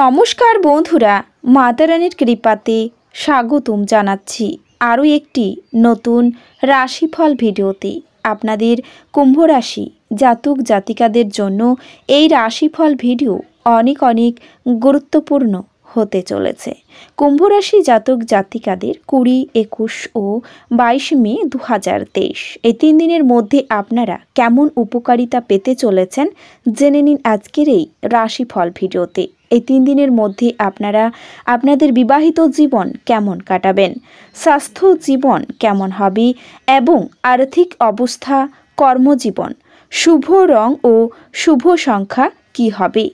নমস্কার বন্ধুরা মাতারানির কৃপাতে স্বাগতম জানাচ্ছি আরও একটি নতুন রাশিফল ভিডিওতে আপনাদের কুম্ভ রাশি জাতক জাতিকাদের জন্য এই রাশিফল ভিডিও অনেক অনেক গুরুত্বপূর্ণ হতে চলেছে কুম্ভ রাশি জাতক জাতিকাদের কুড়ি একুশ ও বাইশ মে দু এই তিন দিনের মধ্যে আপনারা কেমন উপকারিতা পেতে চলেছেন জেনে নিন আজকের এই রাশিফল ভিডিওতে এই তিন দিনের মধ্যে আপনারা আপনাদের বিবাহিত জীবন কেমন কাটাবেন স্বাস্থ্য জীবন কেমন হবে এবং আর্থিক অবস্থা কর্মজীবন শুভ রং ও শুভ সংখ্যা কি হবে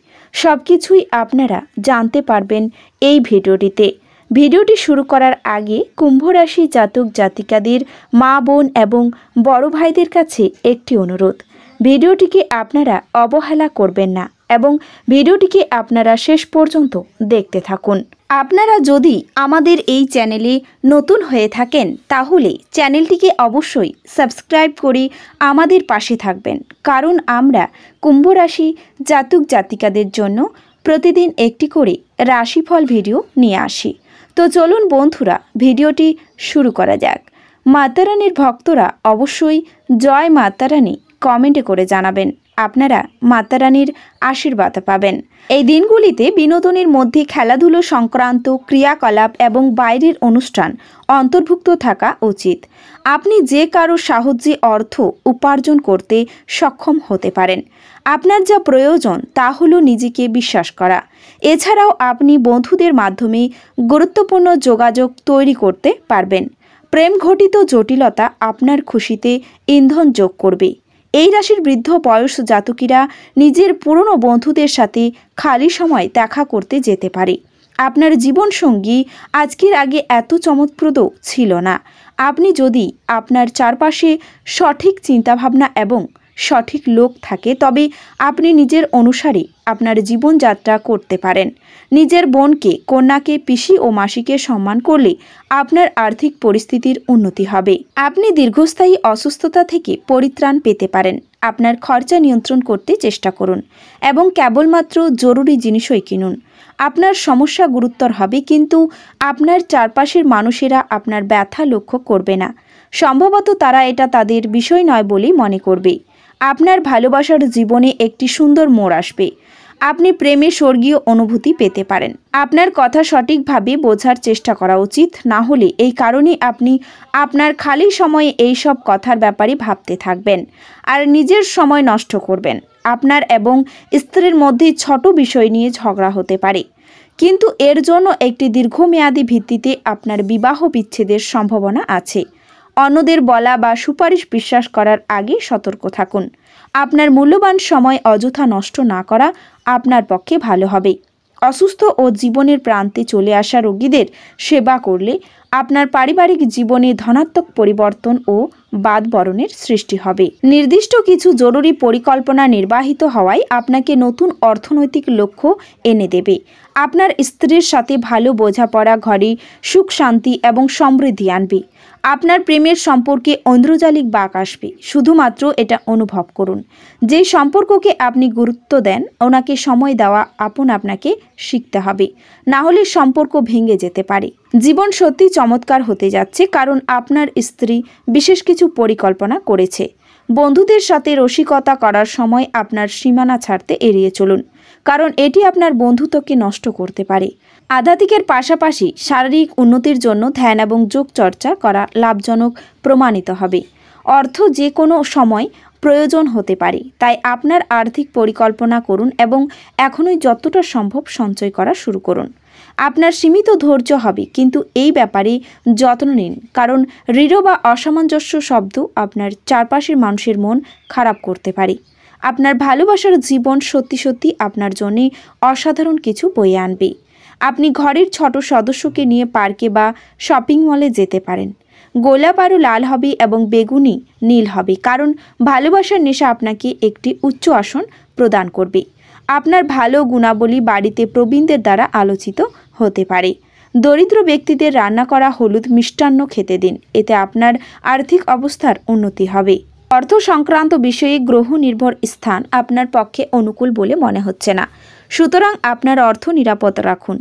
সব কিছুই আপনারা জানতে পারবেন এই ভিডিওটিতে ভিডিওটি শুরু করার আগে কুম্ভরাশি জাতক জাতিকাদের মা বোন এবং বড় ভাইদের কাছে একটি অনুরোধ ভিডিওটিকে আপনারা অবহেলা করবেন না এবং ভিডিওটিকে আপনারা শেষ পর্যন্ত দেখতে থাকুন আপনারা যদি আমাদের এই চ্যানেলে নতুন হয়ে থাকেন তাহলে চ্যানেলটিকে অবশ্যই সাবস্ক্রাইব করে আমাদের পাশে থাকবেন কারণ আমরা কুম্ভ রাশি জাতক জাতিকাদের জন্য প্রতিদিন একটি করে রাশিফল ভিডিও নিয়ে আসি তো চলুন বন্ধুরা ভিডিওটি শুরু করা যাক মাতারানির ভক্তরা অবশ্যই জয় মাতারানি কমেন্টে করে জানাবেন আপনারা মাতারানীর আশীর্বাদ পাবেন এই দিনগুলিতে বিনোদনের মধ্যে খেলাধুলো সংক্রান্ত ক্রিয়াকলাপ এবং বাইরের অনুষ্ঠান অন্তর্ভুক্ত থাকা উচিত আপনি যে কারো সাহায্যে অর্থ উপার্জন করতে সক্ষম হতে পারেন আপনার যা প্রয়োজন তা হলো নিজেকে বিশ্বাস করা এছাড়াও আপনি বন্ধুদের মাধ্যমে গুরুত্বপূর্ণ যোগাযোগ তৈরি করতে পারবেন প্রেম ঘটিত জটিলতা আপনার খুশিতে ইন্ধন যোগ করবে এই রাশির বৃদ্ধ বয়স জাতকীরা নিজের পুরনো বন্ধুদের সাথে খালি সময় দেখা করতে যেতে পারে আপনার জীবনসঙ্গী আজকের আগে এত চমকপ্রদ ছিল না আপনি যদি আপনার চারপাশে সঠিক চিন্তাভাবনা এবং সঠিক লোক থাকে তবে আপনি নিজের অনুসারে আপনার জীবনযাত্রা করতে পারেন নিজের বোনকে কন্যাকে পিসি ও মাসিকে সম্মান করলে আপনার আর্থিক পরিস্থিতির উন্নতি হবে আপনি দীর্ঘস্থায়ী অসুস্থতা থেকে পরিত্রাণ পেতে পারেন আপনার খরচা নিয়ন্ত্রণ করতে চেষ্টা করুন এবং কেবলমাত্র জরুরি জিনিসই কিনুন আপনার সমস্যা গুরুত্বর হবে কিন্তু আপনার চারপাশের মানুষেরা আপনার ব্যথা লক্ষ্য করবে না সম্ভবত তারা এটা তাদের বিষয় নয় বলেই মনে করবে আপনার ভালোবাসার জীবনে একটি সুন্দর মোড় আসবে আপনি প্রেমে স্বর্গীয় অনুভূতি পেতে পারেন আপনার কথা সঠিকভাবে বোঝার চেষ্টা করা উচিত না হলে এই কারণে আপনি আপনার খালি সময়ে এই সব কথার ব্যাপারে ভাবতে থাকবেন আর নিজের সময় নষ্ট করবেন আপনার এবং স্ত্রীর মধ্যে ছোট বিষয় নিয়ে ঝগড়া হতে পারে কিন্তু এর জন্য একটি দীর্ঘমেয়াদী ভিত্তিতে আপনার বিবাহ বিচ্ছেদের সম্ভাবনা আছে অন্যদের বলা বা সুপারিশ বিশ্বাস করার আগে সতর্ক থাকুন আপনার মূল্যবান সময় অযথা নষ্ট না করা আপনার পক্ষে ভালো হবে অসুস্থ ও জীবনের প্রান্তে চলে আসা রোগীদের সেবা করলে আপনার পারিবারিক জীবনে ধনাত্মক পরিবর্তন ও বাদবরণের সৃষ্টি হবে নির্দিষ্ট কিছু জরুরি পরিকল্পনা নির্বাহিত হওয়ায় আপনাকে নতুন অর্থনৈতিক লক্ষ্য এনে দেবে আপনার স্ত্রীর সাথে ভালো বোঝাপড়া ঘরে সুখ শান্তি এবং সমৃদ্ধি আনবে আপনার প্রেমের সম্পর্কে ঐন্দ্রজালিক বাক আসবে শুধুমাত্র এটা অনুভব করুন যে সম্পর্ককে আপনি গুরুত্ব দেন ওনাকে সময় দেওয়া আপন আপনাকে শিখতে হবে না হলে সম্পর্ক ভেঙে যেতে পারে জীবন সত্যি চমৎকার হতে যাচ্ছে কারণ আপনার স্ত্রী বিশেষ কিছু পরিকল্পনা করেছে বন্ধুদের সাথে রসিকতা করার সময় আপনার সীমানা ছাড়তে এড়িয়ে চলুন কারণ এটি আপনার বন্ধুত্বকে নষ্ট করতে পারে আধ্যাত্মিকের পাশাপাশি শারীরিক উন্নতির জন্য ধ্যান এবং যোগ চর্চা করা লাভজনক প্রমাণিত হবে অর্থ যে কোনো সময় প্রয়োজন হতে পারে তাই আপনার আর্থিক পরিকল্পনা করুন এবং এখনই যতটা সম্ভব সঞ্চয় করা শুরু করুন আপনার সীমিত ধৈর্য হবে কিন্তু এই ব্যাপারে যত্ন নিন কারণ ঋঢ় বা অসামঞ্জস্য শব্দ আপনার চারপাশের মানুষের মন খারাপ করতে পারে আপনার ভালোবাসার জীবন সত্যি সত্যি আপনার জন্যে অসাধারণ কিছু বয়ে আনবে আপনি ঘরের ছোট সদস্যকে নিয়ে পার্কে বা শপিং মলে যেতে পারেন গোলাপ আরও লাল হবে এবং বেগুনি নীল হবে কারণ ভালোবাসার নেশা আপনাকে একটি উচ্চ আসন প্রদান করবে আপনার ভালো গুণাবলী বাড়িতে প্রবীণদের দ্বারা আলোচিত হতে পারে দরিদ্র ব্যক্তিদের রান্না করা হলুদ মিষ্টান্ন খেতে দিন এতে আপনার আর্থিক অবস্থার উন্নতি হবে অর্থ সংক্রান্ত বিষয়ে গ্রহ নির্ভর স্থান আপনার পক্ষে অনুকূল বলে মনে হচ্ছে না সুতরাং আপনার অর্থ নিরাপদ রাখুন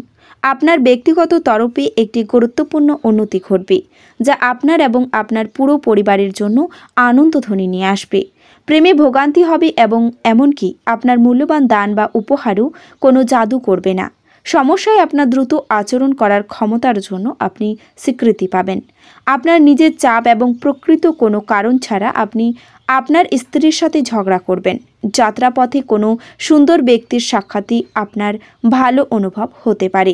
আপনার ব্যক্তিগত তরফে একটি গুরুত্বপূর্ণ উন্নতি ঘটবে যা আপনার এবং আপনার পুরো পরিবারের জন্য আনন্দধ্বনি নিয়ে আসবে প্রেমে ভোগান্তি হবে এবং এমনকি আপনার মূল্যবান দান বা উপহারও কোনো জাদু করবে না সমস্যায় আপনার দ্রুত আচরণ করার ক্ষমতার জন্য আপনি স্বীকৃতি পাবেন আপনার নিজের চাপ এবং প্রকৃত কোনো কারণ ছাড়া আপনি আপনার স্ত্রীর সাথে ঝগড়া করবেন যাত্রাপথে কোনো সুন্দর ব্যক্তির সাক্ষাৎই আপনার ভালো অনুভব হতে পারে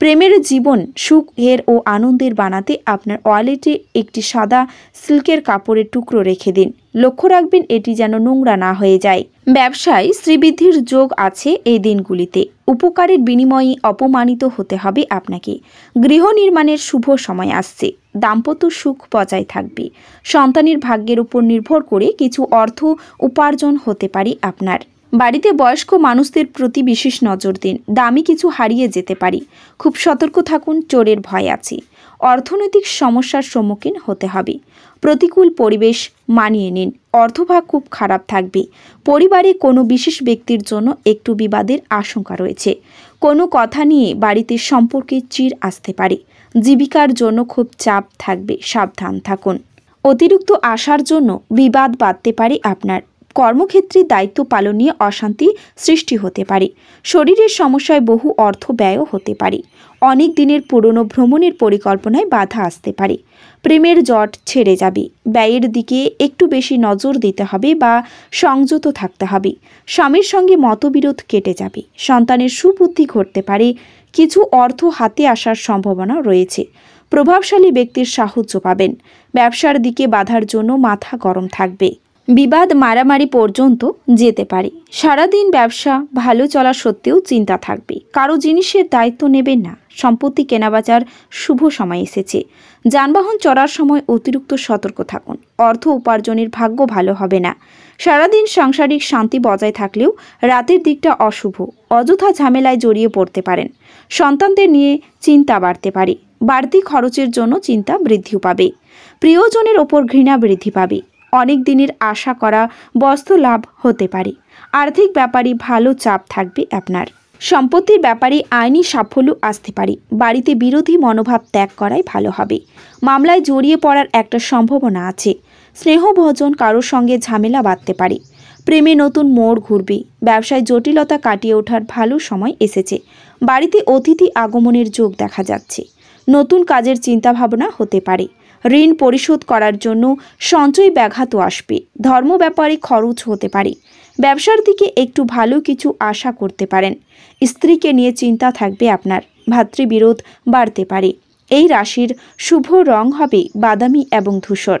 প্রেমের জীবন সুখের ও আনন্দের বানাতে আপনার ওয়ালেটে একটি সাদা সিল্কের কাপড়ের টুকরো রেখে দিন লক্ষ্য রাখবেন এটি যেন নোংরা না হয়ে যায় ব্যবসায় শ্রীবৃদ্ধির যোগ আছে এই দিনগুলিতে উপকারের বিনিময়ে অপমানিত হতে হবে আপনাকে গৃহ নির্মাণের শুভ সময় আসছে দাম্পত্য সুখ বজায় থাকবে সন্তানের ভাগ্যের উপর নির্ভর করে কিছু অর্থ উপার্জন হতে পারে আপনার বাড়িতে বয়স্ক মানুষদের প্রতি বিশেষ নজর দিন দামি কিছু হারিয়ে যেতে পারি খুব সতর্ক থাকুন চোরের ভয় আছে অর্থনৈতিক সমস্যার সম্মুখীন হতে হবে প্রতিকূল পরিবেশ মানিয়ে নিন অর্থভাগ খুব খারাপ থাকবে পরিবারে কোনো বিশেষ ব্যক্তির জন্য একটু বিবাদের আশঙ্কা রয়েছে কোনো কথা নিয়ে বাড়িতে সম্পর্কে চির আসতে পারে জীবিকার জন্য খুব চাপ থাকবে সাবধান থাকুন অতিরিক্ত আসার জন্য বিবাদ বাঁধতে পারে আপনার কর্মক্ষেত্রে দায়িত্ব পালন নিয়ে অশান্তি সৃষ্টি হতে পারে শরীরের সমস্যায় বহু অর্থ ব্যয়ও হতে পারে অনেক দিনের পুরনো ভ্রমণের পরিকল্পনায় বাধা আসতে পারে প্রেমের জট ছেড়ে যাবে ব্যয়ের দিকে একটু বেশি নজর দিতে হবে বা সংযত থাকতে হবে স্বামীর সঙ্গে মতবিরোধ কেটে যাবে সন্তানের সুবুদ্ধি ঘটতে পারে কিছু অর্থ হাতে আসার সম্ভাবনা রয়েছে প্রভাবশালী ব্যক্তির সাহায্য পাবেন ব্যবসার দিকে বাধার জন্য মাথা গরম থাকবে বিবাদ মারামারি পর্যন্ত যেতে পারে সারাদিন ব্যবসা ভালো চলা সত্ত্বেও চিন্তা থাকবে কারো জিনিসের দায়িত্ব নেবেন না সম্পত্তি কেনাবেচার শুভ সময় এসেছে যানবাহন চড়ার সময় অতিরিক্ত সতর্ক থাকুন অর্থ উপার্জনের ভাগ্য ভালো হবে না সারাদিন সাংসারিক শান্তি বজায় থাকলেও রাতের দিকটা অশুভ অযথা ঝামেলায় জড়িয়ে পড়তে পারেন সন্তানদের নিয়ে চিন্তা বাড়তে পারে বাড়তি খরচের জন্য চিন্তা বৃদ্ধিও পাবে প্রিয়জনের ওপর ঘৃণা বৃদ্ধি পাবে অনেক দিনের আশা করা বস্তু লাভ হতে পারে আর্থিক ব্যাপারে ভালো চাপ থাকবে আপনার সম্পত্তির ব্যাপারে আইনি সাফল্য আসতে পারে বাড়িতে বিরোধী মনোভাব ত্যাগ করাই ভালো হবে মামলায় জড়িয়ে পড়ার একটা সম্ভাবনা আছে স্নেহভোজন কারোর সঙ্গে ঝামেলা বাঁধতে পারে প্রেমে নতুন মোড় ঘুরবে ব্যবসায় জটিলতা কাটিয়ে ওঠার ভালো সময় এসেছে বাড়িতে অতিথি আগমনের যোগ দেখা যাচ্ছে নতুন কাজের চিন্তাভাবনা হতে পারে ঋণ পরিশোধ করার জন্য সঞ্চয় ব্যাঘাতও আসবে ধর্ম ব্যাপারে খরচ হতে পারে ব্যবসার দিকে একটু ভালো কিছু আশা করতে পারেন স্ত্রীকে নিয়ে চিন্তা থাকবে আপনার ভাতৃবিরোধ বাড়তে পারে এই রাশির শুভ রং হবে বাদামি এবং ধূসর